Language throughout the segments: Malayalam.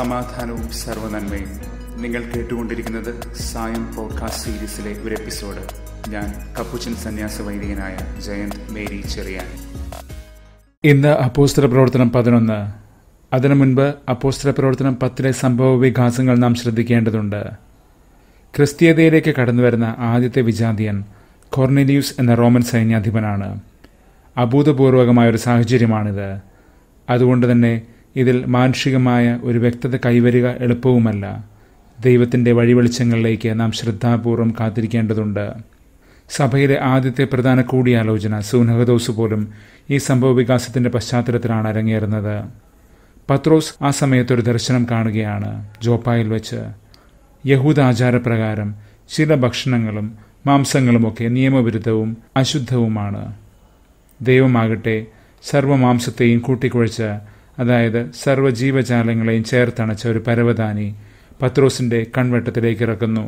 സമാധാനവും സർവനന്മയും നിങ്ങൾ കേട്ടുകൊണ്ടിരിക്കുന്നത് സായം പോഡ്കാസ്റ്റ് സീരീസിലെ ഒരു എപ്പിസോഡ് ഞാൻ കപ്പുച്ചൻ സന്യാസ വൈദികനായ ജയന്ത് മേരി ചെറിയാൻ ഇന്ന് അപ്പോസ്തര പ്രവർത്തനം പതിനൊന്ന് അതിനു മുൻപ് അപ്പോസ്തര പ്രവർത്തനം പത്തിലെ സംഭവ വികാസങ്ങൾ നാം ശ്രദ്ധിക്കേണ്ടതുണ്ട് ക്രിസ്തീയതയിലേക്ക് കടന്നുവരുന്ന ആദ്യത്തെ വിജാതിയൻ കൊർണിലിയൂസ് എന്ന റോമൻ സൈന്യാധിപനാണ് അഭൂതപൂർവകമായ ഒരു സാഹചര്യമാണിത് അതുകൊണ്ട് തന്നെ ഇതിൽ മാനുഷികമായ ഒരു വ്യക്തത കൈവരിക എളുപ്പവുമല്ല ദൈവത്തിൻ്റെ വഴിവെളിച്ചങ്ങളിലേക്ക് നാം ശ്രദ്ധാപൂർവം കാത്തിരിക്കേണ്ടതുണ്ട് സഭയിലെ ആദ്യത്തെ പ്രധാന കൂടിയാലോചന സൂനഹദോസ് പോലും ഈ സംഭവ വികാസത്തിൻ്റെ പശ്ചാത്തലത്തിലാണ് അരങ്ങേറുന്നത് പത്രോസ് ആ സമയത്ത് ഒരു ദർശനം കാണുകയാണ് ജോപ്പായിൽ വെച്ച് യഹൂദ ആചാരപ്രകാരം ചില ഭക്ഷണങ്ങളും മാംസങ്ങളുമൊക്കെ നിയമവിരുദ്ധവും അശുദ്ധവുമാണ് ദൈവമാകട്ടെ സർവമാംസത്തെയും കൂട്ടിക്കുഴച്ച് അതായത് സർവ്വജീവജാലങ്ങളെയും ചേർത്തണച്ച ഒരു പരവതാനി പത്രോസിൻ്റെ കൺവെട്ടത്തിലേക്ക് ഇറക്കുന്നു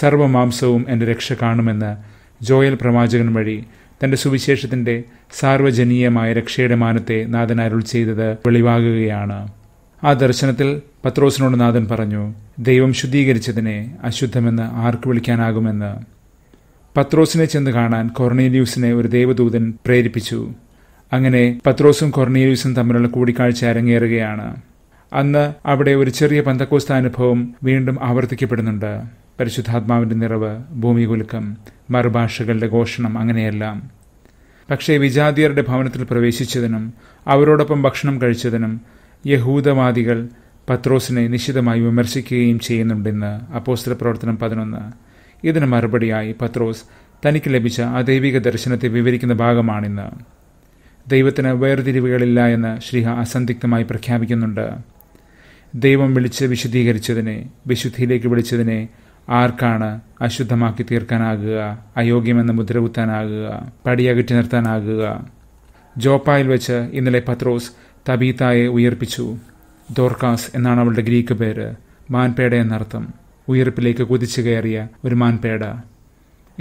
സർവമാംസവും എൻ്റെ രക്ഷ കാണുമെന്ന് ജോയൽ പ്രവാചകൻ വഴി തൻ്റെ സുവിശേഷത്തിൻ്റെ സാർവജനീയമായ രക്ഷയുടെ മാനത്തെ നാഥൻ അരുൾ ചെയ്തത് വെളിവാകുകയാണ് ആ ദർശനത്തിൽ പത്രോസിനോട് നാഥൻ പറഞ്ഞു ദൈവം ശുദ്ധീകരിച്ചതിനെ അശുദ്ധമെന്ന് ആർക്ക് വിളിക്കാനാകുമെന്ന് പത്രോസിനെ ചെന്ന് കാണാൻ കൊർണേലിയൂസിനെ ഒരു ദേവദൂതൻ പ്രേരിപ്പിച്ചു അങ്ങനെ പത്രോസും കൊർണീലൂസും തമ്മിലുള്ള കൂടിക്കാഴ്ച അരങ്ങേറുകയാണ് അന്ന് അവിടെ ഒരു ചെറിയ പന്തക്കോസ്ത അനുഭവം വീണ്ടും ആവർത്തിക്കപ്പെടുന്നുണ്ട് പരിശുദ്ധാത്മാവിന്റെ നിറവ് ഭൂമി കുലുക്കം മറുഭാഷകളുടെ ഘോഷണം അങ്ങനെയെല്ലാം പക്ഷേ വിജാതിയരുടെ ഭവനത്തിൽ പ്രവേശിച്ചതിനും അവരോടൊപ്പം ഭക്ഷണം കഴിച്ചതിനും യഹൂദവാദികൾ പത്രോസിനെ നിശിതമായി വിമർശിക്കുകയും ചെയ്യുന്നുണ്ടെന്ന് അപ്പോസ്റ്റർ പ്രവർത്തനം പതിനൊന്ന് ഇതിന് മറുപടിയായി പത്രോസ് തനിക്ക് ലഭിച്ച ആ ദൈവിക ദർശനത്തെ വിവരിക്കുന്ന ഭാഗമാണിന്ന് ദൈവത്തിന് വേർതിരിവുകളില്ല എന്ന് ശ്രീഹ അസന്ധിഗ്ധമായി പ്രഖ്യാപിക്കുന്നുണ്ട് ദൈവം വിളിച്ച് വിശുദ്ധീകരിച്ചതിനെ വിശുദ്ധിയിലേക്ക് വിളിച്ചതിനെ ആർക്കാണ് അശുദ്ധമാക്കി തീർക്കാനാകുക അയോഗ്യമെന്ന് മുദ്രകുത്താനാകുക പടിയകറ്റി നിർത്താനാകുക ജോപ്പായിൽ വെച്ച് ഇന്നലെ പത്രോസ് തബീതായെ ഉയർപ്പിച്ചു ദോർക്കാസ് എന്നാണ് അവളുടെ ഗ്രീക്ക് പേര് മാൻപേട എന്നർത്ഥം ഉയർപ്പിലേക്ക് കുതിച്ചു കയറിയ ഒരു മാൻപേട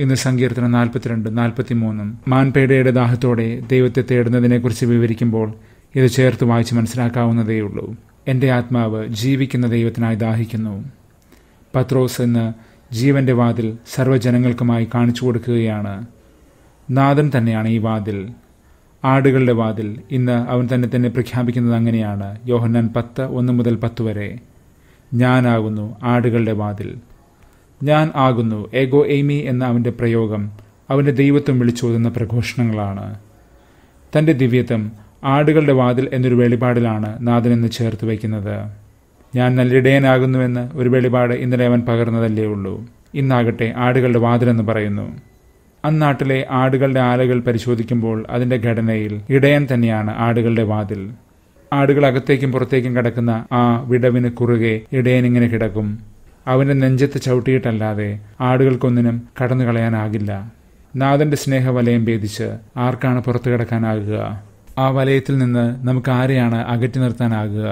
ഇന്ന് സങ്കീർത്തനം നാൽപ്പത്തിരണ്ട് നാൽപ്പത്തിമൂന്നും മാൻപേടയുടെ ദാഹത്തോടെ ദൈവത്തെ തേടുന്നതിനെക്കുറിച്ച് വിവരിക്കുമ്പോൾ ഇത് ചേർത്ത് വായിച്ച് മനസ്സിലാക്കാവുന്നതേയുള്ളൂ എൻ്റെ ആത്മാവ് ജീവിക്കുന്ന ദൈവത്തിനായി ദാഹിക്കുന്നു പത്രോസ് എന്ന് ജീവന്റെ വാതിൽ സർവ്വജനങ്ങൾക്കുമായി കാണിച്ചു കൊടുക്കുകയാണ് നാഥൻ തന്നെയാണ് ഈ വാതിൽ ആടുകളുടെ വാതിൽ ഇന്ന് അവൻ തന്നെ തന്നെ പ്രഖ്യാപിക്കുന്നത് അങ്ങനെയാണ് യോഹന്നാൻ പത്ത് ഒന്ന് മുതൽ പത്ത് വരെ ഞാനാകുന്നു ആടുകളുടെ വാതിൽ ഞാൻ ആകുന്നു ഏഗോ എയ്മി എന്ന അവൻ്റെ പ്രയോഗം അവൻ്റെ ദൈവത്വം വിളിച്ചോതുന്ന പ്രഘോഷണങ്ങളാണ് തൻ്റെ ദിവ്യത്വം ആടുകളുടെ വാതിൽ എന്നൊരു വെളിപാടിലാണ് നാഥനെന്ന് ചേർത്ത് വയ്ക്കുന്നത് ഞാൻ നല്ലിടയനാകുന്നുവെന്ന് ഒരു വെളിപാട് ഇന്നലെ അവൻ പകർന്നതല്ലേ ഉള്ളൂ ഇന്നാകട്ടെ ആടുകളുടെ വാതിലെന്ന് പറയുന്നു അന്നാട്ടിലെ ആടുകളുടെ ആലകൾ പരിശോധിക്കുമ്പോൾ അതിൻ്റെ ഘടനയിൽ ഇടയൻ തന്നെയാണ് ആടുകളുടെ വാതിൽ ആടുകൾ അകത്തേക്കും പുറത്തേക്കും കിടക്കുന്ന ആ വിടവിന് കുറുകെ ഇടയൻ ഇങ്ങനെ കിടക്കും അവന്റെ നെഞ്ചത്ത് ചവിട്ടിയിട്ടല്ലാതെ ആടുകൾക്കൊന്നിനും കടന്നു കളയാനാകില്ല നാഥൻ്റെ സ്നേഹവലയം ഭേദിച്ച് ആർക്കാണ് പുറത്തു കിടക്കാനാകുക ആ വലയത്തിൽ നിന്ന് നമുക്ക് ആരെയാണ് അകറ്റി നിർത്താനാകുക